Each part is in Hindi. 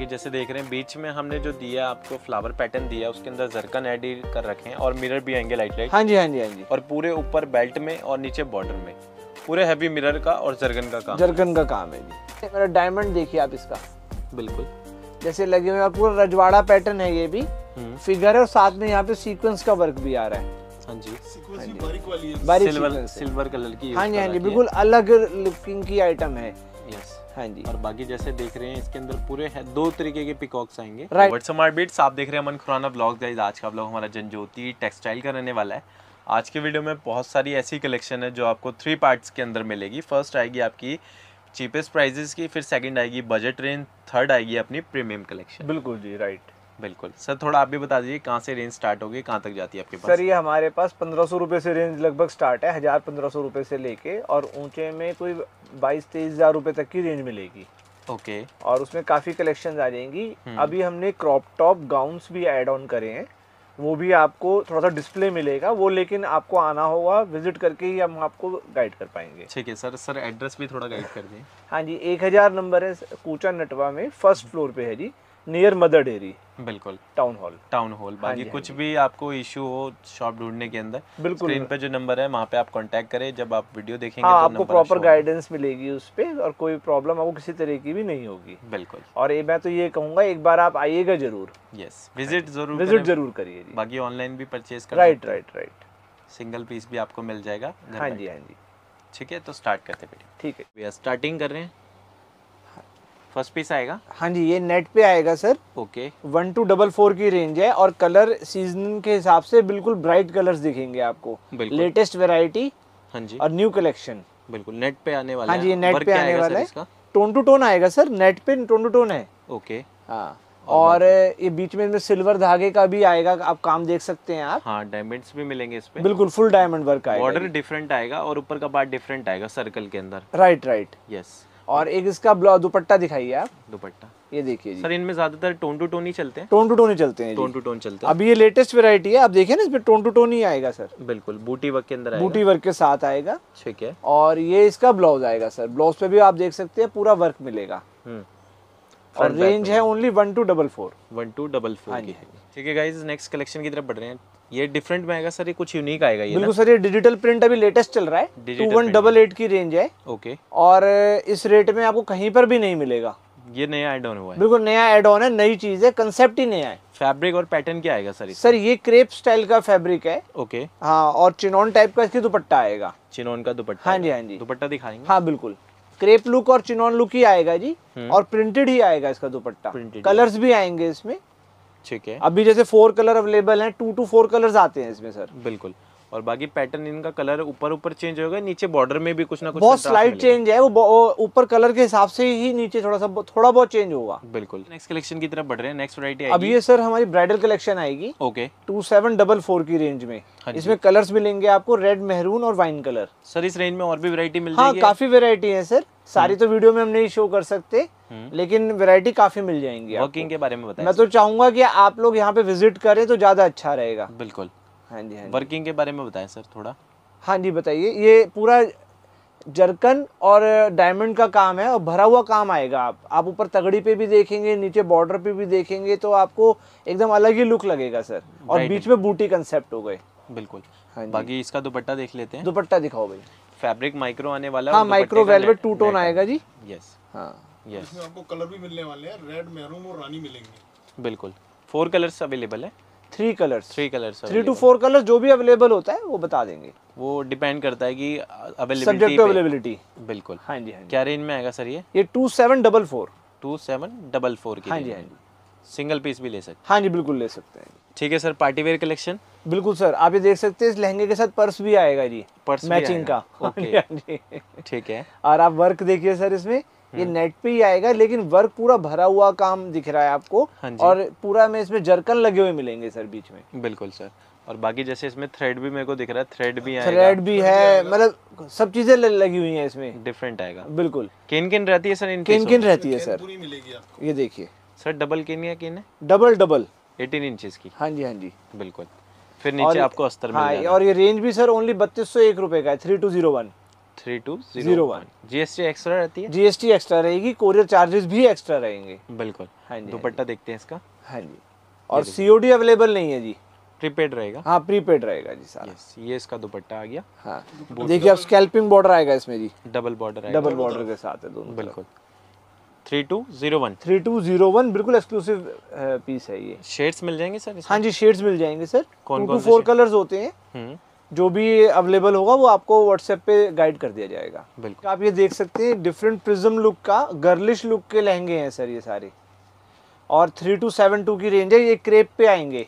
बाकी जैसे देख रहे हैं बीच में हमने जो दिया आपको फ्लावर पैटर्न दिया उसके अंदर जरकन एड कर रखे हैं और मिरर भी आएंगे लाइट लाइट हाँ जी हाँ जी हाँ जी और पूरे ऊपर बेल्ट में और नीचे बॉर्डर में पूरे हैवी मिरर का और जरगन का काम जरगन का काम है जी मेरा डायमंड देखिए आप इसका बिल्कुल जैसे लगे हुए पूरा रजवाड़ा पैटर्न है ये भी फिगर हम्म। है और साथ में यहाँ पे सीक्वेंस का वर्क भी आ रहा है हाँ जी बारीक वाली है सिल्वर कलर की हाँ जी हाँ जी बिल्कुल अलग लुकिंग की आइटम है हाँ जी और बाकी जैसे देख रहे हैं इसके अंदर पूरे है, दो तरीके के पिकॉक्स आएंगे राइट बीट्स आप देख रहे हैं अमन खुराना ब्लॉग गाइज आज का ब्लॉग हमारा जनज्योति टेक्सटाइल का रहने वाला है आज के वीडियो में बहुत सारी ऐसी कलेक्शन है जो आपको थ्री पार्ट्स के अंदर मिलेगी फर्स्ट आएगी आपकी चीपेस्ट प्राइजेस की फिर सेकंड आएगी बजट रेंज थर्ड आएगी अपनी प्रीमियम कलेक्शन बिल्कुल जी राइट बिल्कुल सर थोड़ा आप भी बता दीजिए कहाँ से रेंज स्टार्ट होगी कहाँ तक जाती है आपके पास सर ये हमारे पास पंद्रह सौ रुपये से रेंज लगभग स्टार्ट है हज़ार पंद्रह सौ रुपये से लेके और ऊंचे में कोई बाईस तेईस हज़ार रुपये तक की रेंज मिलेगी ओके और उसमें काफ़ी कलेक्शन आ जाएंगी हम्म। अभी हमने क्रॉप टॉप गाउन्स भी एड ऑन करे हैं वो भी आपको थोड़ा सा डिस्प्ले मिलेगा वो लेकिन आपको आना होगा विजिट करके ही हम आपको गाइड कर पाएंगे ठीक है सर सर एड्रेस भी थोड़ा गाइड कर दें हाँ जी एक हज़ार नंबर है कूचा नटवा में फर्स्ट फ्लोर पे है जी नियर मदर डेयरी बिल्कुल टाउन हॉल टाउन हॉल बाकी हाँ कुछ भी आपको इशू हो शॉप ढूंढने के अंदर बिल्कुल स्क्रीन पे जो नंबर है वहाँ पे आप कांटेक्ट करें जब आप वीडियो देखेंगे हाँ, तो आपको प्रॉपर गाइडेंस मिलेगी उस पर और कोई प्रॉब्लम आपको किसी तरह की भी नहीं होगी बिल्कुल और मैं तो ये कहूंगा एक बार आप आइएगा जरूर यस विजिट हाँ जरूर विजिट जरूर करिए बाकी ऑनलाइन भी परचेज कर right right right single piece भी आपको मिल जाएगा हाँ जी हाँ जी ठीक है तो स्टार्ट करते हैं ठीक है स्टार्टिंग कर रहे हैं फर्स्ट पीस आएगा हाँ जी ये नेट पे आएगा sir okay one two double four की रेंज है और कलर सीजन के हिसाब से बिल्कुल ब्राइट कलर्स दिखेंगे आपको लेटेस्ट वेराइटी हाँ जी और न्यू कलेक्शन बिल्कुल नेट पे आने वाला हाँ जी नेट पे आने वाला है टोन टू टोन आएगा सर नेट पे टोन टू टोन है ओके हाँ और ये बीच में सिल्वर धागे का भी आएगा आप काम देख सकते हैं आप हाँ डायमंड्स भी मिलेंगे इसमें बिल्कुल फुल डायमंड वर्क आएगा बॉर्डर डिफरेंट आएगा और ऊपर का पार्ट डिफरेंट आएगा सर्कल के अंदर राइट राइट यस और एक इसका दुपट्टा दिखाइए आप दुपट्टा ये देखिए सर इनमें ज्यादातर टोन टू टोन ही चलते हैं टोन टू टोन ही चलते हैं टोन टू टोन चलते हैं अभी ये लेटेस्ट वेरायटी है आप देखिए ना इसमें टोन टू टोन ही आएगा सर बिल्कुल बूटी वर्क के अंदर बूटी वर्क के साथ आएगा ठीक है और ये इसका ब्लाउज आएगा सर ब्लाउज पे भी आप देख सकते हैं पूरा वर्क मिलेगा हम्म। और रेंज है only one two double four one two double four की हाँ ठीक है गाइज नेक्स्ट कलेक्शन की तरफ बढ़ रहे हैं ये डिफरेंट में आएगा सर ये कुछ यूनिक आएगा ये बिल्कुल सर ये डिजिटल प्रिंट अभी लेटेस्ट चल रहा है टू वन डबल एट की रेंज है ओके और इस रेट में आपको कहीं पर भी नहीं मिलेगा ये नया एड ऑन हुआ है बिल्कुल नया एड ऑन है नई चीज है कंसेप्ट ही नया है फैब्रिक और पैटर्न क्या आएगा सर सर ये क्रेप स्टाइल का फैब्रिक है ओके हाँ और चिनोन टाइप का इसकी दुपट्टा आएगा चिनोन का दुपट्टा हाँ जी हाँ जी दुपट्टा दिखाएंगे हाँ बिल्कुल क्रेप लुक और चिनॉन लुक ही आएगा जी हम्म। और प्रिंटेड ही आएगा इसका दुपट्टा कलर्स भी आएंगे इसमें ठीक है अभी जैसे फोर कलर अवेलेबल हैं टू टू फोर कलर्स आते हैं इसमें सर बिल्कुल और बाकी पैटर्न इनका कलर ऊपर ऊपर चेंज होगा नीचे बॉर्डर में भी कुछ ना कुछ बहुत स्लाइट चेंज है वो ऊपर कलर के हिसाब से ही नीचे थोड़ा सा थोड़ा बहुत चेंज होगा बिल्कुल नेक्स्ट कलेक्शन की तरफ बढ़ रहे हैं नेक्स्ट वरायटी अब ये सर हमारी ब्राइडल कलेक्शन आएगी okay two seven double four की रेंज में हाँ इसमें कलर्स मिलेंगे आपको रेड मेहरून और वाइन कलर सर इस रेंज में और भी वरायटी मिल हाँ काफी वेरायटी है सर सारी हम्म। तो वीडियो में हम नहीं शो कर सकते हम्म। लेकिन वैरायटी काफी मिल जाएंगी वर्किंग के बारे में बताएं मैं तो चाहूंगा कि आप लोग यहाँ पे विजिट करें तो ज्यादा अच्छा रहेगा बिल्कुल हाँ जी हाँ वर्किंग के बारे में बताएं सर थोड़ा हाँ जी बताइए ये पूरा जरकन और डायमंड का काम है और भरा हुआ काम आएगा आप आप ऊपर तगड़ी पे भी देखेंगे नीचे बॉर्डर पे भी देखेंगे तो आपको एकदम अलग ही लुक लगेगा सर और बीच में बूटी कंसेप्ट हो गए बिल्कुल हाँ बाकी इसका दुपट्टा देख लेते हैं दुपट्टा दिखाओ भाई फैब्रिक माइक्रो आने वाला हाँ माइक्रो वेलवेट टू टोन आएगा जी यस हाँ यस आपको कलर भी मिलने वाले हैं रेड मेहरून और रानी मिलेंगे बिल्कुल फोर कलर्स अवेलेबल है three colours three colours three two four colour जो भी अवेलेबल होता है वो बता देंगे वो डिपेंड करता है कि सब्जेक्ट अवेलेबिलिटी बिल्कुल हाँ जी हाँ जी क्या रेंज में आएगा सर ये ये two seven double four two seven double four की हाँ जी हाँ जी सिंगल पीस भी ले सकते हाँ जी बिल्कुल ले सकते हैं ठीक है सर पार्टी वेयर कलेक्शन बिल्कुल सर आप ये देख सकते हैं इस लहंगे के साथ पर्स भी आएगा जी पर्स मैचिंग का ओके हाँ हाँ ठीक है और आप वर्क देखिए सर इसमें ये हम्म। नेट पे ही आएगा लेकिन वर्क पूरा भरा हुआ काम दिख रहा है आपको हाँ और पूरा में इसमें जरकन लगे हुए मिलेंगे सर बीच में बिल्कुल सर और बाकी जैसे इसमें थ्रेड भी मेरे को दिख रहा है थ्रेड भी आएगा थ्रेड भी है मतलब सब चीजें लगी हुई हैं इसमें डिफरेंट आएगा बिल्कुल किन किन रहती है सर इन किन किन रहती है सर ये देखिए सर डबल किन या किन है डबल डबल एटीन इंच की हाँ जी हाँ जी बिल्कुल फिर नीचे आपको अस्तर हाँ, और ये रेंज भी सर ओनली बत्तीस सौ एक रुपए का है three two zero one three two zero GST extra रहती है जीएसटी एक्स्ट्रा रहेगी कोरियर चार्जेस भी एक्स्ट्रा रहेंगे बिल्कुल हाँ जी हाँ दुपट्टा देखते हैं इसका हाँ जी और सीओडी अवेलेबल नहीं है जी प्रीपेड रहेगा हाँ प्रीपेड रहेगा जी सर ये इसका दुपट्टा आ गया हाँ देखिए अब स्कैल्पिंग बॉर्डर आएगा इसमें जी डबल बॉर्डर डबल बॉर्डर के साथ है दोनों बिल्कुल three two zero one three two zero one बिल्कुल एक्सक्लूसिव पीस है ये शेड्स मिल जाएंगे सर हाँ जी शेड्स मिल जाएंगे सर कौन कौन फोर कलर्स होते हैं हम्म। जो भी अवेलेबल होगा वो आपको व्हाट्सएप पे गाइड कर दिया जाएगा बिल्कुल आप ये देख सकते हैं डिफरेंट प्रिज्म लुक का गर्लिश लुक के लहंगे हैं सर ये सारे और थ्री टू सेवन टू की रेंज है ये क्रेप पे आएंगे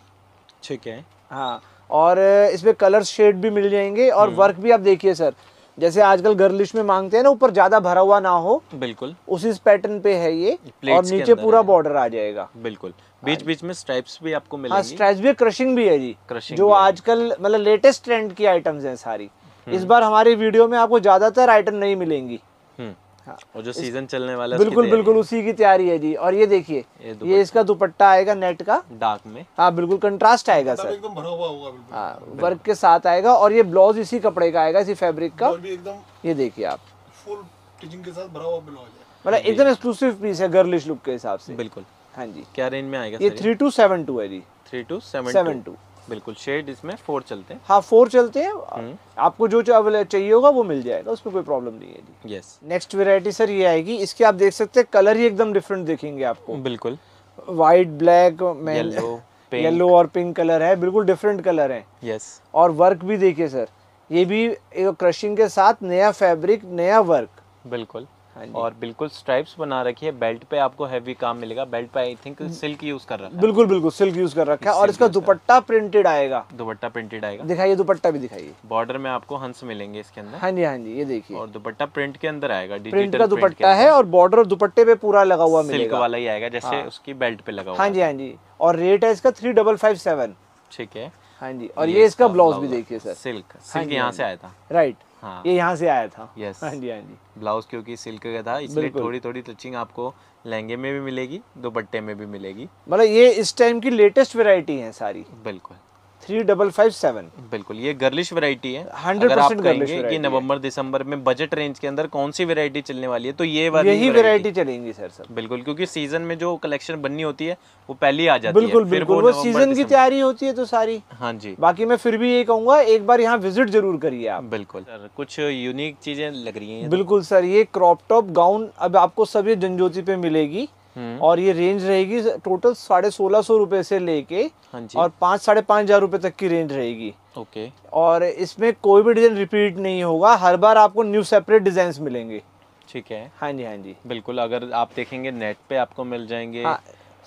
ठीक है हाँ और इसमें कलर शेड भी मिल जाएंगे और वर्क हम्म। भी आप देखिए सर जैसे आजकल गर्लिश में मांगते हैं ना ऊपर ज्यादा भरा हुआ ना हो बिल्कुल उसी पैटर्न पे है ये और नीचे पूरा बॉर्डर आ जाएगा बिल्कुल बीच हाँ। बीच में स्ट्राइप्स भी आपको हाँ, मिलेंगी हाँ स्ट्राइप्स भी क्रशिंग भी है जी क्रशिंग जो आजकल मतलब लेटेस्ट ट्रेंड की आइटम्स हैं सारी हम्म। इस बार हमारी वीडियो में आपको ज्यादातर आइटम नहीं मिलेंगी हम्म। हाँ। और जो सीजन चलने वाला बिल्कुल बिल्कुल उसी की तैयारी है जी और ये देखिए ये, ये इसका दुपट्टा आएगा नेट का डार्क में हाँ बिल्कुल कंट्रास्ट आएगा सर मतलब एकदम भरा हुआ होगा हाँ वर्क के साथ आएगा और ये ब्लाउज इसी कपड़े का आएगा इसी फैब्रिक का एकदम ये देखिए आप फुल के साथ भरा हुआ ब्लाउज है मतलब एकदम एक्सक्लूसिव पीस है गर्लिश लुक के हिसाब से बिल्कुल हाँ जी क्या रेंज में आएगा ये थ्री टू सेवन टू है जी three two seven seven two बिल्कुल शेड इसमें फोर चलते हैं हाँ फोर चलते हैं हम्म। आपको जो चावल चाहिए होगा वो मिल जाएगा उसमें कोई प्रॉब्लम नहीं है जी यस नेक्स्ट वेरायटी सर ये आएगी इसके आप देख सकते हैं कलर ही एकदम डिफरेंट देखेंगे आपको बिल्कुल व्हाइट ब्लैक येलो येलो और पिंक कलर है बिल्कुल डिफरेंट कलर है यस और वर्क भी देखिए सर ये भी क्रशिंग के साथ नया फैब्रिक नया वर्क बिल्कुल हाँ और बिल्कुल स्ट्राइप्स बना रखी है बेल्ट पे आपको हैवी काम मिलेगा बेल्ट पे आई थिंक सिल्क यूज कर रखा है बिल्कुल बिल्कुल सिल्क यूज कर रखा है और इसका दुपट्टा प्रिंटेड आएगा दुपट्टा प्रिंटेड आएगा दिखाइए दुपट्टा भी दिखाइए बॉर्डर में आपको हंस मिलेंगे इसके अंदर हाँ जी हाँ जी ये देखिए और दुपट्टा प्रिंट के अंदर आएगा प्रिंट का दुपट्टा है और बॉर्डर और दुपट्टे पे पूरा लगा हुआ मिलेगा वाला ही आएगा जैसे हाँ। उसकी बेल्ट पे लगा हुआ हाँ जी हाँ जी और रेट है इसका थ्री डबल फाइव सेवन ठीक है हाँ जी और ये इसका ब्लाउज भी देखिए सर सिल्क सिल्क यहाँ हाँ से आया था राइट हाँ ये यहाँ से आया था यस हाँ जी हाँ जी ब्लाउज क्योंकि सिल्क का था इसलिए थोड़ी थोड़ी टचिंग आपको लहंगे में भी मिलेगी दोपट्टे में भी मिलेगी मतलब ये इस टाइम की लेटेस्ट वेराइटी है सारी बिल्कुल थ्री डबल फाइव सेवन बिल्कुल ये गर्लिश वैरायटी है हंड्रेड परसेंट गर्लिश कि नवंबर दिसंबर में बजट रेंज के अंदर कौन सी वैरायटी चलने वाली है तो ये वाली यही वैरायटी चलेंगी सर सर बिल्कुल क्योंकि सीजन में जो कलेक्शन बननी होती है वो पहले आ जाती बिल्कुल, है बिल्कुल वो, वो सीजन की तैयारी होती है तो सारी हाँ जी बाकी मैं फिर भी ये कहूंगा एक बार यहाँ विजिट जरूर करिए आप बिल्कुल सर कुछ यूनिक चीजें लग रही है बिल्कुल सर ये क्रॉप टॉप गाउन अब आपको सभी ये जनज्योति पे मिलेगी हम्म। और ये रेंज रहेगी टोटल साढ़े सोलह सौ रुपए से लेके हाँ और पांच साढ़े पांच हजार रुपए तक की रेंज रहेगी ओके और इसमें कोई भी डिजाइन रिपीट नहीं होगा हर बार आपको न्यू सेपरेट डिजाइन मिलेंगे ठीक है हाँ जी हाँ जी बिल्कुल अगर आप देखेंगे नेट पे आपको मिल जाएंगे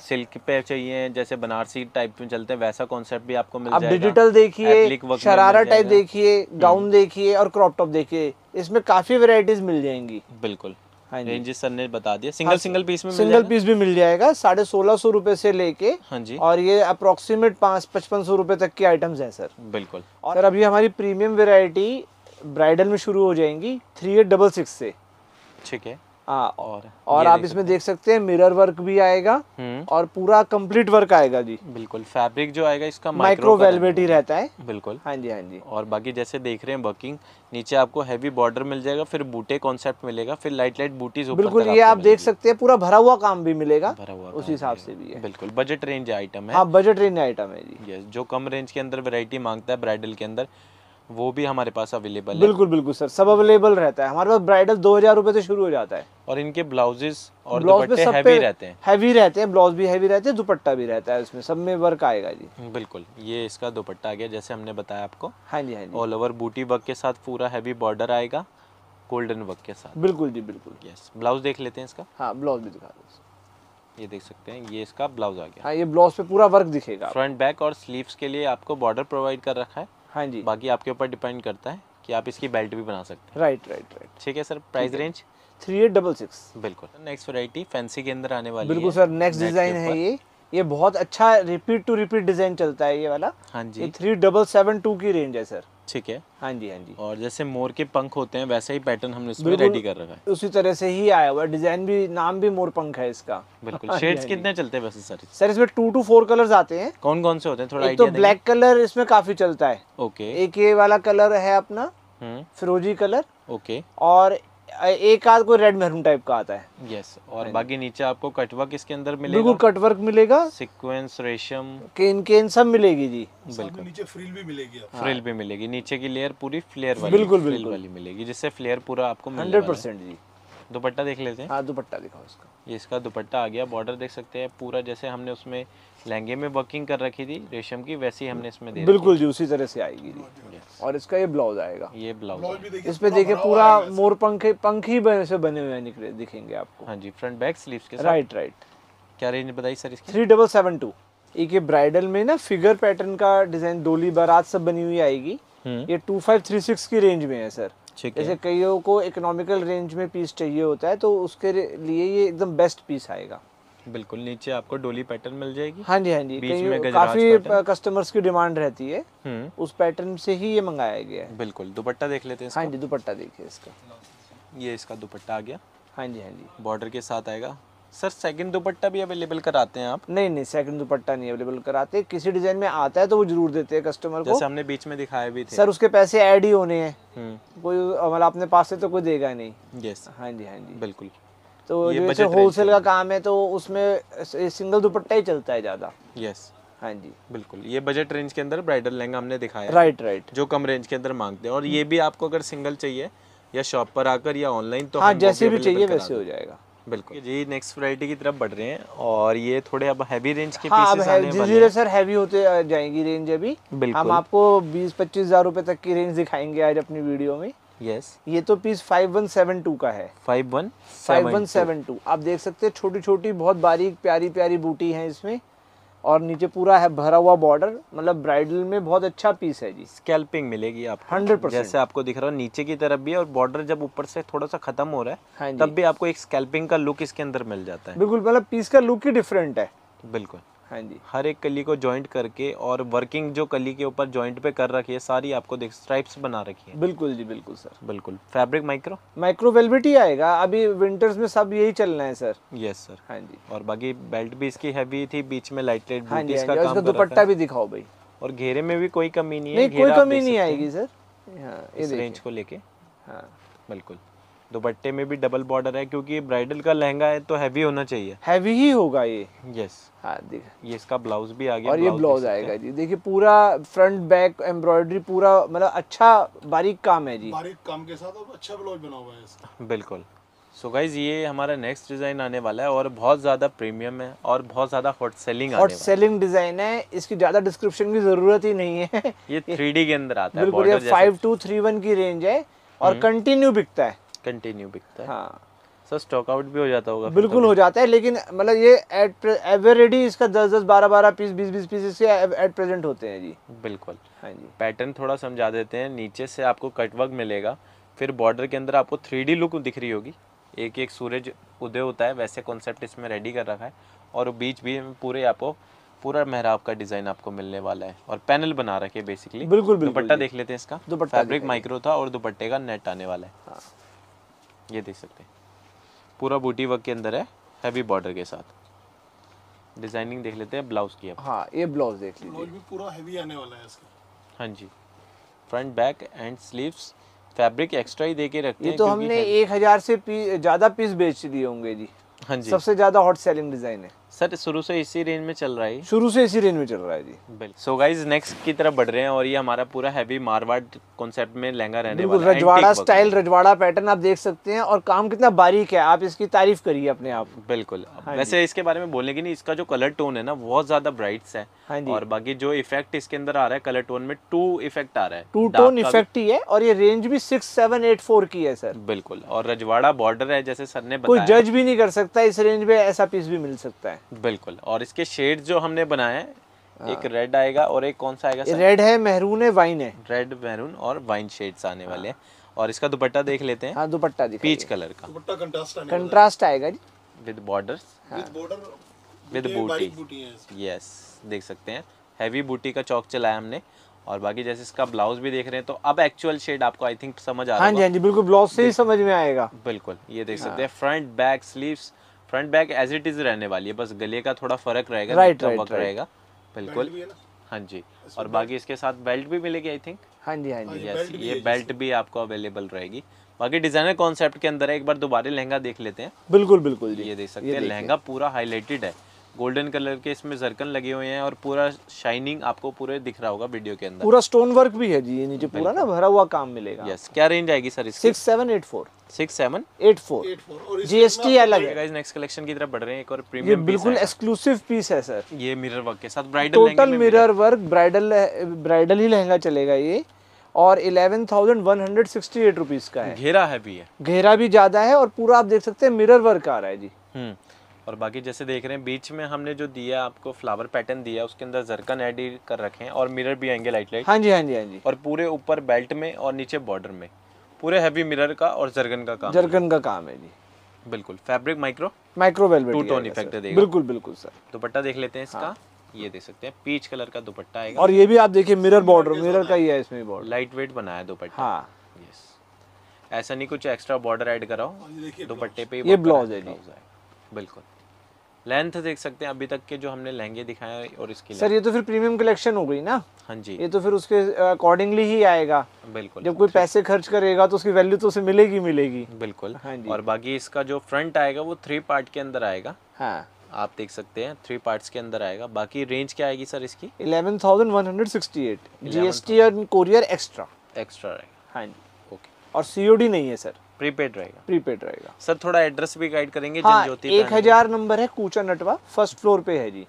सिल्क हाँ। पे चाहिए जैसे बनारसी टाइप में चलते हैं वैसा कॉन्सेप्ट भी आपको मिल आप डिजिटल देखिए शरारा टाइप देखिए गाउन हम्म। देखिए और क्रॉप टॉप देखिए इसमें काफी वेराइटीज मिल जाएंगी बिल्कुल हाँ रेंजेस सर ने बता दिया हाँ सिंगल हाँ, सिंगल पीस में सिंगल पीस भी मिल जाएगा साढ़े सोलह सौ रूपये से लेके हाँ जी और ये अप्रोक्सीमेट पांच पचपन सौ रूपए तक की आइटम्स है सर बिल्कुल और सर अभी हमारी प्रीमियम वेरायटी ब्राइडल में शुरू हो जाएंगी थ्री एट डबल सिक्स से ठीक है आ, हाँ, और और आप इसमें देख सकते हैं मिरर वर्क भी आएगा हम्म। और पूरा कंप्लीट वर्क आएगा जी बिल्कुल फैब्रिक जो आएगा इसका माइक्रो वेलवेट ही रहता है बिल्कुल हाँ जी हाँ जी और बाकी जैसे देख रहे हैं वर्किंग नीचे आपको हैवी बॉर्डर मिल जाएगा फिर बूटे कॉन्सेप्ट मिलेगा फिर लाइट लाइट बूटीज बिल्कुल ये आप देख सकते हैं पूरा भरा हुआ काम भी मिलेगा भरा हुआ उस हिसाब से भी है बिल्कुल बजट रेंज आइटम है बजट रेंज आइटम है जी जो कम रेंज के अंदर वेरायटी मांगता है ब्राइडल के अंदर वो भी हमारे पास अवेलेबल है बिल्कुल बिल्कुल सर सब अवेलेबल रहता है हमारे पास ब्राइडल दो हजार रूपए से शुरू हो जाता है और इनके ब्लाउजेस और दुपट्टे हैवी रहते हैं हैवी रहते हैं ब्लाउज भी हैवी रहते हैं दुपट्टा भी रहता है उसमें सब में वर्क आएगा जी बिल्कुल ये इसका दुपट्टा आ गया जैसे हमने बताया आपको हाँ जी हाँ जी ऑल ओवर बूटी वर्क के साथ पूरा हैवी बॉर्डर आएगा गोल्डन वर्क के साथ बिल्कुल जी बिल्कुल यस ब्लाउज देख लेते हैं इसका हाँ ब्लाउज भी दिखा दो ये देख सकते हैं ये इसका ब्लाउज आ गया हाँ ये ब्लाउज पे पूरा वर्क दिखेगा फ्रंट बैक और स्लीव्स के लिए आपको बॉर्डर प्रोवाइड कर रखा है हाँ जी बाकी आपके ऊपर डिपेंड करता है कि आप इसकी बेल्ट भी बना सकते हैं राइट राइट राइट ठीक है sir price range three eight double six बिल्कुल नेक्स्ट वैरायटी फैंसी के अंदर आने वाली बिल्कुल सर नेक्स्ट डिजाइन है ये ये बहुत अच्छा रिपीट टू रिपीट डिजाइन चलता है ये वाला हाँ जी थ्री डबल सेवन टू की रेंज है सर ठीक है हाँ जी हाँ जी और जैसे मोर के पंख होते हैं वैसा ही पैटर्न हमने इसमें रेडी कर रखा है उसी तरह से ही आया हुआ डिजाइन भी नाम भी मोर पंख है इसका बिल्कुल शेड्स हाँ हाँ कितने चलते हैं वैसे सर सर इसमें टू टू फोर कलर्स आते हैं कौन कौन से होते हैं थोड़ा तो ब्लैक कलर इसमें काफी चलता है ओके एक ये वाला कलर है अपना हम्म। फिरोजी कलर ओके और एक आध कोई रेड मेहरून टाइप का आता है यस yes, और बाकी नीचे आपको कटवर्क इसके अंदर मिलेगा बिल्कुल कटवर्क मिलेगा सिक्वेंस रेशम केन केन सब मिलेगी जी बिल्कुल नीचे फ्रिल भी मिलेगी हाँ। फ्रिल भी मिलेगी नीचे की लेयर पूरी फ्लेयर वाली बिल्कुल बिल्कुल वाली मिलेगी जिससे फ्लेयर पूरा आपको हंड्रेड परसेंट जी दुपट्टा देख लेते हैं हाँ दुपट्टा दिखाओ इसका ये इसका दुपट्टा आ गया बॉर्डर देख सकते हैं पूरा जैसे हमने उसमें लहंगे में वर्किंग कर रखी थी रेशम की वैसी हमने इसमें दे बिल्कुल जी उसी तरह से आएगी जी और इसका ये ब्लाउज आएगा ये ब्लाउज इस पे देखिए पूरा मोर पंखे पंखी से बने हुए निकले दिखेंगे आपको हाँ जी फ्रंट बैक स्लीव के राइट राइट क्या रेंज बताई सर इसकी थ्री डबल सेवन टू एक ये ब्राइडल में ना फिगर पैटर्न का डिजाइन डोली बारात सब बनी हुई आएगी हम्म। ये टू फाइव थ्री सिक्स की रेंज में है सर जैसे कईयों को इकोनॉमिकल रेंज में पीस चाहिए होता है तो उसके लिए ये एकदम बेस्ट पीस आएगा बिल्कुल नीचे आपको डोली पैटर्न मिल जाएगी हाँ जी हाँ जी बीच में काफी कस्टमर्स की डिमांड रहती है हम्म। उस पैटर्न से ही ये मंगाया गया है बिल्कुल दुपट्टा देख लेते हैं हाँ जी दुपट्टा देखिए इसका ये इसका दुपट्टा आ गया हाँ जी हाँ जी बॉर्डर के साथ आएगा सर सेकंड दुपट्टा भी अवेलेबल कराते हैं आप नहीं नहीं सेकंड दुपट्टा नहीं अवेलेबल कराते किसी डिजाइन में आता है तो वो जरूर देते हैं कस्टमर को हमने बीच में दिखाया भी थे सर उसके पैसे ऐड ही होने हैं हम्म। कोई मतलब अपने पास से तो कोई देगा नहीं यस हाँ जी हाँ जी बिल्कुल तो ये होलसेल का काम है तो उसमें सिंगल दुपट्टा ही चलता है ज्यादा यस हाँ जी बिल्कुल ये बजट रेंज के अंदर ब्राइडल लहंगा हमने दिखाया राइट राइट जो कम रेंज के अंदर मांगते हैं और ये भी आपको अगर सिंगल चाहिए या शॉप पर आकर या ऑनलाइन तो हाँ जैसे भी चाहिए वैसे हो जाएगा बिल्कुल जी नेक्स्ट वैरायटी की तरफ बढ़ रहे हैं और ये थोड़े अब हैवी रेंज के हाँ, पीसेस आने धीरे जी सर हैवी होते जाएंगी रेंज अभी बिल्कुल हम आपको बीस पच्चीस हजार रूपए तक की रेंज दिखाएंगे आज अपनी वीडियो में यस ये तो पीस 5172 का है 5172 5172 आप देख सकते हैं छोटी छोटी बहुत बारीक प्यारी प्यारी बूटी है इसमें और नीचे पूरा है भरा हुआ बॉर्डर मतलब ब्राइडल में बहुत अच्छा पीस है जी स्कैल्पिंग मिलेगी आप हंड्रेड परसेंट जैसे आपको दिख रहा है नीचे की तरफ भी और बॉर्डर जब ऊपर से थोड़ा सा खत्म हो रहा है हाँ तब भी आपको एक स्कैल्पिंग का लुक इसके अंदर मिल जाता है बिल्कुल मतलब पीस का लुक ही डिफरेंट है बिल्कुल हाँ जी हर एक कली को जॉइंट करके और वर्किंग जो कली के ऊपर जॉइंट पे कर रखी है सारी आपको देख स्ट्राइप्स बना रखी है बिल्कुल जी बिल्कुल सर बिल्कुल फैब्रिक माइक्रो माइक्रो वेलवेट ही आएगा अभी विंटर्स में सब यही चलना है सर यस सर हाँ जी और बाकी बेल्ट भी इसकी हैवी थी बीच में लाइट लाइट हाँ जी, हाँ जी, दुपट्टा भी दिखाओ भाई और घेरे में भी कोई कमी नहीं है कोई कमी नहीं आएगी सर हाँ, इस रेंज को लेके हाँ बिल्कुल दुपट्टे में भी डबल बॉर्डर है क्योंकि ब्राइडल का लहंगा है तो हैवी होना चाहिए हैवी ही होगा ये यस हाँ ये इसका ब्लाउज भी आ गया और ये ब्लाउज आएगा जी देखिए पूरा फ्रंट बैक एम्ब्रॉयडरी पूरा मतलब अच्छा बारीक काम है जी बारीक काम के साथ अच्छा ब्लाउज बना हुआ है इसका बिल्कुल सो so गाइज ये हमारा नेक्स्ट डिज़ाइन आने वाला है और बहुत ज़्यादा प्रीमियम है और बहुत ज़्यादा hot selling hot selling design है इसकी ज़्यादा डिस्क्रिप्शन की ज़रूरत ही नहीं है ये थ्री के अंदर आता है बिल्कुल ये फाइव टू थ्री वन की रेंज है और कंटिन्यू हम्म। बिकता है कंटिन्यू बिकता है हाँ सर आउट भी हो जाता होगा बिल्कुल तो हो जाता है लेकिन मतलब ये एट एवरेडी इसका दस दस बारह बारह पीस बीस बीस पीस इसके एट प्रेजेंट होते हैं जी बिल्कुल हाँ जी पैटर्न थोड़ा समझा देते हैं नीचे से आपको कटवर्क मिलेगा फिर बॉर्डर के अंदर आपको थ्री लुक दिख रही होगी एक एक सूरज उदय होता है वैसे कॉन्सेप्ट इसमें रेडी कर रखा है और बीच बीच में पूरे आपको पूरा मेहराब का डिजाइन आपको मिलने वाला है और पैनल बना रखे बेसिकली बिल्कुल दुपट्टा देख लेते हैं इसका दुपट्टा फैब्रिक माइक्रो था और दुपट्टे का नेट आने वाला है हाँ। ये देख सकते हैं पूरा बूटी वर्क के अंदर है हैवी बॉर्डर के साथ डिजाइनिंग देख लेते हैं ब्लाउज की हाँ ये ब्लाउज देख लीजिए ब्लाउज भी पूरा हैवी आने वाला है इसका हाँ जी front back and sleeves fabric extra ही देके रखते हैं ये तो हमने एक हजार से पी, ज्यादा पीस बेच दिए होंगे जी हाँ जी सबसे ज्यादा हॉट सेलिंग डिजाइन है सर शुरू से इसी रेंज में चल रहा है शुरू से इसी रेंज में चल रहा है जी सो गाइज नेक्स्ट की तरफ बढ़ रहे हैं और ये हमारा पूरा हैवी मारवाड़ कॉन्सेप्ट में लहंगा रहने बिल्कुल रजवाड़ा स्टाइल रजवाड़ा पैटर्न आप देख सकते हैं और काम कितना बारीक है आप इसकी तारीफ करिए अपने आप बिल्कुल हाँ वैसे इसके बारे में बोलने की नहीं इसका जो कलर टोन है ना बहुत ज्यादा ब्राइट है हाँ और बाकी जो इफेक्ट इसके अंदर आ रहा है कलर टोन में टू इफेक्ट आ रहा है टू टोन इफेक्ट ही है और ये रेंज भी सिक्स सेवन एट फोर की है सर बिल्कुल और रजवाड़ा बॉर्डर है जैसे सर ने कोई जज भी नहीं कर सकता इस रेंज में ऐसा पीस भी मिल सकता है बिल्कुल और इसके शेड जो हमने बनाए हाँ। एक रेड आएगा और एक कौन सा आएगा रेड है मेहरून है वाइन है रेड मेहरून और वाइन शेड्स आने वाले हाँ। हैं और इसका दुपट्टा देख लेते हैं हाँ, दुपट्टा पीच कलर का कंट्रास्ट कंट्रास्ट आएगा जी विद बॉर्डर विद बूटी यस देख सकते हैं हैवी बूटी का चौक चलाया हमने और बाकी जैसे इसका ब्लाउज भी देख रहे हैं तो अब एक्चुअल शेड आपको आई थिंक समझ आ रहा है हाँ जी हाँ जी बिल्कुल ब्लाउज से ही समझ में आएगा बिल्कुल ये देख सकते हैं front back sleeves front back as it is रहने वाली है बस गले का थोड़ा फर्क रहेगा राइट रहेगा बिल्कुल हाँ जी और बाकी इसके साथ बेल्ट भी मिलेगी आई थिंक हाँ जी हाँ, हाँ जी यस ये बेल्ट भी आपको अवेलेबल रहेगी बाकी डिजाइनर कॉन्सेप्ट के अंदर है एक बार दोबारा लहंगा देख लेते हैं बिल्कुल बिल्कुल ये देख सकते हैं लहंगा पूरा हाईलाइटेड है गोल्डन कलर के इसमें जरकन लगे हुए हैं और पूरा शाइनिंग आपको पूरे दिख रहा होगा वीडियो के अंदर पूरा स्टोन वर्क भी है जी ये नीचे पूरा ना भरा हुआ काम मिलेगा यस क्या रेंज आएगी सर इसकी six seven eight four six seven eight four GST अलग है नेक्स्ट कलेक्शन की तरफ बढ़ रहे हैं एक और प्रीमियम बिल्कुल एक्सक्लूसिव पीस है सर ये मिरर वर्क के साथ bridal total mirror work bridal bridal ही लहंगा चलेगा ये और eleven thousand one hundred sixty eight rupees का है घेरा है भी है घेरा भी ज्यादा है और पूरा आप देख सकते हैं मिरर वर्क आ रहा है जी हम्म। और बाकी जैसे देख रहे हैं बीच में हमने जो दिया आपको फ्लावर पैटर्न दिया उसके अंदर जरकन एड कर रखे हैं और मिरर भी आएंगे लाइट लाइट हाँ जी हाँ जी हाँ जी और पूरे ऊपर बेल्ट में और नीचे बॉर्डर में पूरे हैवी मिरर का और जरगन का काम जरगन का काम है जी बिल्कुल fabric micro micro two tone effect देगा बिल्कुल बिल्कुल सर दुपट्टा देख लेते हैं इसका हाँ। ये देख सकते हैं पीच कलर का दुपट्टा आएगा और ये भी आप देखिए मिरर बॉर्डर मिरर का ही है इसमें बॉर्डर लाइट वेट बनाया दुपट्टा हाँ यस ऐसा नहीं कुछ एक्स्ट्रा बॉर्डर ऐड कराओ हाँ दुपट्टे पे ये ब्लाउज है बिल्कुल लेंथ देख सकते हैं अभी तक के जो हमने लहंगे दिखाए और इसकी सर ये तो फिर प्रीमियम कलेक्शन हो गई ना हाँ जी ये तो फिर उसके अकॉर्डिंगली ही आएगा बिल्कुल जब हाँ कोई पैसे खर्च करेगा तो उसकी वैल्यू तो उसे मिलेगी मिलेगी बिल्कुल हाँ जी और बाकी इसका जो फ्रंट आएगा वो थ्री पार्ट के अंदर आएगा हाँ आप देख सकते हैं थ्री पार्ट के अंदर आएगा बाकी रेंज क्या आएगी सर इसकी इलेवन एस टी और कोरियर एक्स्ट्रा एक्स्ट्रा रहेगा हाँ जी ओके और सीओडी नहीं है सर प्रीपेड रहेगा प्रीपेड रहेगा सर थोड़ा एड्रेस भी गाइड करेंगे हाँ, जनज्योति एक हजार नंबर है कूचा नटवा फर्स्ट फ्लोर पे है जी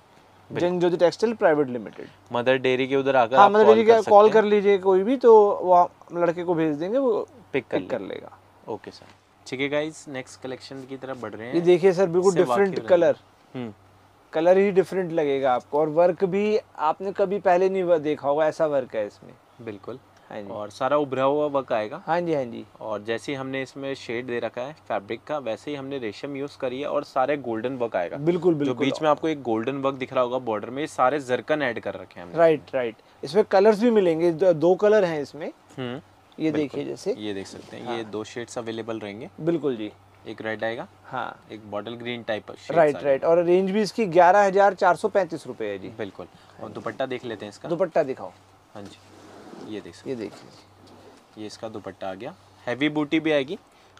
Janjyoti textile private limited Mother Dairy के उधर आकर हाँ मदर डेयरी का कॉल कर लीजिए कोई भी तो वो लड़के को भेज देंगे वो पिक कर, कर लेगा ओके सर ठीक है गाइस नेक्स्ट कलेक्शन की तरफ बढ़ रहे हैं ये देखिए सर बिल्कुल डिफरेंट कलर कलर ही डिफरेंट लगेगा आपको और वर्क भी आपने कभी पहले नहीं देखा होगा ऐसा वर्क है इसमें बिल्कुल हाँ जी और सारा उभरा हुआ वर्क आएगा हाँ जी हाँ जी और जैसे ही हमने इसमें शेड दे रखा है फैब्रिक का वैसे ही हमने रेशम यूज करी है और सारे गोल्डन वर्क आएगा बिल्कुल बिल्कुल बीच में आपको एक गोल्डन वर्क दिख रहा होगा बॉर्डर में सारे जरकन ऐड कर रखे हैं राइट राइट इसमें कलर्स भी मिलेंगे दो कलर हैं इसमें हम्म। ये देखिए जैसे ये देख सकते हैं ये हाँ। दो शेड्स अवेलेबल रहेंगे बिल्कुल जी एक रेड आएगा हाँ एक bottle green type right right और रेंज भी इसकी ग्यारह हजार चार सौ पैंतीस रूपए है जी बिल्कुल और दुपट्टा देख लेते हैं इसका दुपट्टा दिखाओ हाँ जी ये देख ये देखिए ये इसका दुपट्टा आ गया हैवी बूटी भी आएगी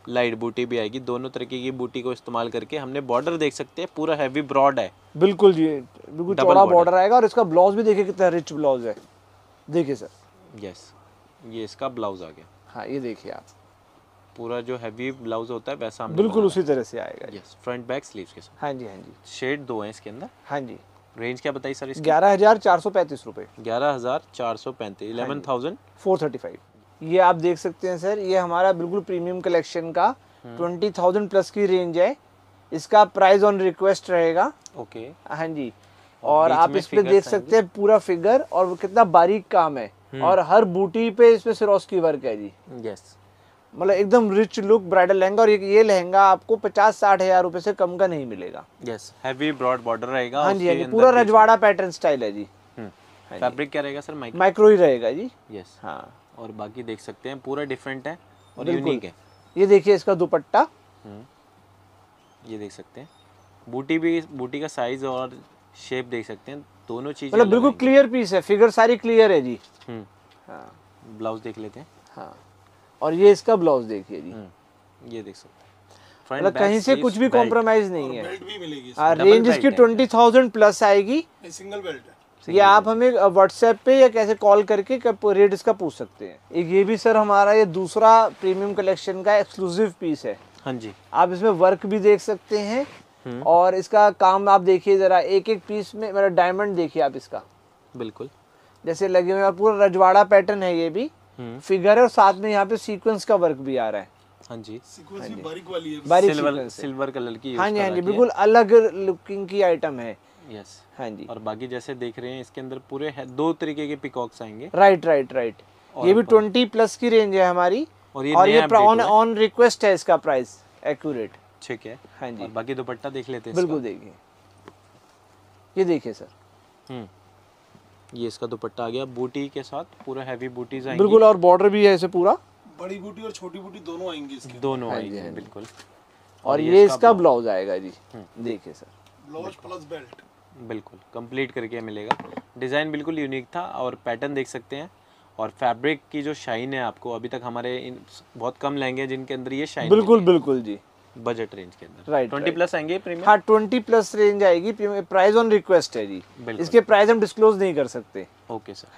लाइट बूटी भी आएगी दोनों तरीके की बूटी को इस्तेमाल करके हमने बॉर्डर देख सकते हैं पूरा हैवी ब्रॉड है बिल्कुल जी बिल्कुल चौड़ा बॉर्डर आएगा और इसका ब्लाउज भी देखिए कितना रिच ब्लाउज है देखिए सर यस ये इसका ब्लाउज आ गया हाँ ये देखिए आप पूरा जो हैवी ब्लाउज होता है वैसा बिल्कुल उसी तरह से आएगा यस फ्रंट बैक स्लीव के साथ हाँ जी हाँ जी शेड दो हैं इसके अंदर हाँ जी रेंज क्या बताई सर ग्यारह हज़ार चार सौ पैंतीस रूपए ग्यारह हज़ार चार सौ पैंतीस eleven thousand four thirty five ये आप देख सकते हैं सर ये हमारा बिल्कुल प्रीमियम कलेक्शन का ट्वेंटी थाउजेंड प्लस की रेंज है इसका प्राइस ऑन रिक्वेस्ट रहेगा ओके हाँ जी और आप इस पे देख सकते हैं पूरा फिगर और वो कितना बारीक काम है हम्म। और हर बूटी पे इसमें सिरोस्की वर्क है जी यस yes. मतलब एकदम रिच लुक ब्राइडल लहंगा और ये लहंगा आपको पचास साठ हजार रूपए से कम का नहीं मिलेगा यस हैवी ब्रॉड बॉर्डर रहेगा हाँ जी हाँ जी पूरा रजवाड़ा पैटर्न स्टाइल है जी फैब्रिक हम्म, हाँ क्या रहेगा सर माइक्रो माइक्रो ही रहेगा जी यस हाँ और बाकी देख सकते हैं पूरा डिफरेंट है और यूनिक है ये देखिए इसका दुपट्टा हम्म, ये देख सकते हैं बूटी भी बूटी का साइज और शेप देख सकते हैं दोनों चीज मतलब बिल्कुल क्लियर पीस है फिगर सारी क्लियर है जी हम्म, हाँ ब्लाउज देख लेते हैं हाँ और ये इसका ब्लाउज देखिए जी हम्म, ये देख सकते मतलब कहीं से कुछ भी कॉम्प्रोमाइज नहीं है रेंज हाँ, इसकी ट्वेंटी थाउजेंड प्लस आएगी सिंगल बेल्ट ये आप हमें व्हाट्सएप पे या कैसे कॉल करके रेट इसका पूछ सकते हैं एक ये भी सर हमारा ये दूसरा प्रीमियम कलेक्शन का एक्सक्लूसिव पीस है हाँ जी आप इसमें वर्क भी देख सकते हैं हम्म। और इसका काम आप देखिए जरा एक एक पीस में मेरा मतलब डायमंड देखिए आप इसका बिल्कुल जैसे लगे हुए पूरा रजवाड़ा पैटर्न है ये भी हम्म। फिगर है और साथ में यहाँ पे सीक्वेंस का वर्क भी आ रहा है हाँ जी सीक्वेंस हाँ भी बारीक वाली है बारीक सिल्वर सिल्वर कलर की हाँ जी हाँ जी बिल्कुल अलग लुकिंग की आइटम है यस हाँ जी और बाकी जैसे देख रहे हैं इसके अंदर पूरे दो तरीके के पिकॉक्स आएंगे राइट राइट राइट ये भी ट्वेंटी प्लस की रेंज है हमारी और ये और ये ऑन ऑन रिक्वेस्ट है इसका प्राइस एक्यूरेट ठीक है हाँ जी बाकी दुपट्टा देख लेते हैं बिल्कुल देखिए ये देखिए सर हम्म ये इसका दुपट्टा आ गया बूटी के साथ पूरा हैवी बूटीज आएंगी बिल्कुल और बॉर्डर भी है इसे पूरा बड़ी बूटी और छोटी बूटी दोनों आएंगी इसके दोनों हाँ आएंगे हाँ बिल्कुल और ये इसका ब्लाउज आएगा जी हम्म। देखिए सर ब्लाउज प्लस बेल्ट बिल्कुल कंप्लीट करके मिलेगा डिज़ाइन बिल्कुल यूनिक था और पैटर्न देख सकते हैं और फैब्रिक की जो शाइन है आपको अभी तक हमारे इन बहुत कम लहंगे जिनके अंदर ये शाइन बिल्कुल बिल्कुल जी बजट रेंज के अंदर राइट ट्वेंटी प्लस आएंगे प्रीमियम हाँ ट्वेंटी प्लस रेंज आएगी प्राइस ऑन रिक्वेस्ट है जी इसके प्राइस हम डिस्क्लोज नहीं कर सकते ओके सर